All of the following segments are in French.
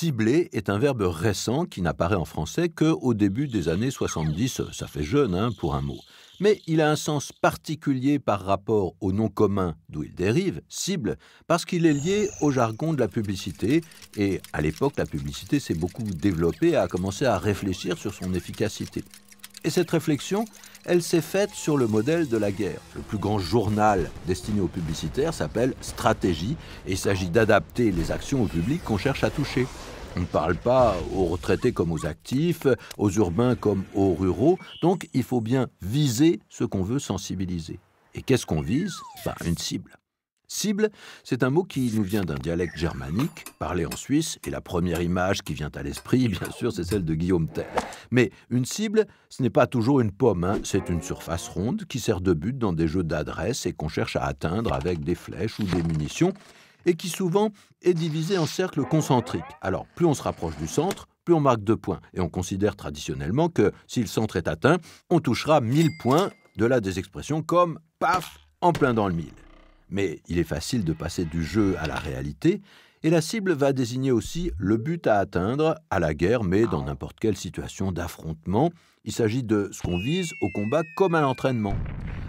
Cibler est un verbe récent qui n'apparaît en français qu'au début des années 70, ça fait jeune hein, pour un mot. Mais il a un sens particulier par rapport au nom commun d'où il dérive, cible, parce qu'il est lié au jargon de la publicité, et à l'époque la publicité s'est beaucoup développée et a commencé à réfléchir sur son efficacité. Et cette réflexion, elle s'est faite sur le modèle de la guerre. Le plus grand journal destiné aux publicitaires s'appelle Stratégie il s'agit d'adapter les actions au public qu'on cherche à toucher. On ne parle pas aux retraités comme aux actifs, aux urbains comme aux ruraux, donc il faut bien viser ce qu'on veut sensibiliser. Et qu'est-ce qu'on vise ben, Une cible. Cible, c'est un mot qui nous vient d'un dialecte germanique, parlé en Suisse, et la première image qui vient à l'esprit, bien sûr, c'est celle de Guillaume Tell. Mais une cible, ce n'est pas toujours une pomme, hein. c'est une surface ronde qui sert de but dans des jeux d'adresse et qu'on cherche à atteindre avec des flèches ou des munitions, et qui souvent est divisée en cercles concentriques. Alors, plus on se rapproche du centre, plus on marque deux points, et on considère traditionnellement que si le centre est atteint, on touchera mille points, de là des expressions comme paf, en plein dans le mille. Mais il est facile de passer du jeu à la réalité, et la cible va désigner aussi le but à atteindre, à la guerre, mais dans ah. n'importe quelle situation d'affrontement. Il s'agit de ce qu'on vise au combat comme à l'entraînement.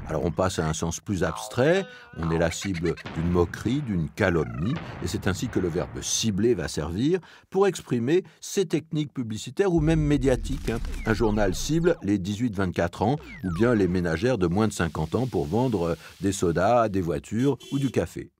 Alors on passe à un sens plus abstrait, on est la cible d'une moquerie, d'une calomnie, et c'est ainsi que le verbe cibler va servir pour exprimer ses techniques publicitaires ou même médiatiques. Hein. Un journal cible les 18-24 ans ou bien les ménagères de moins de 50 ans pour vendre euh, des sodas, des voitures ou du café.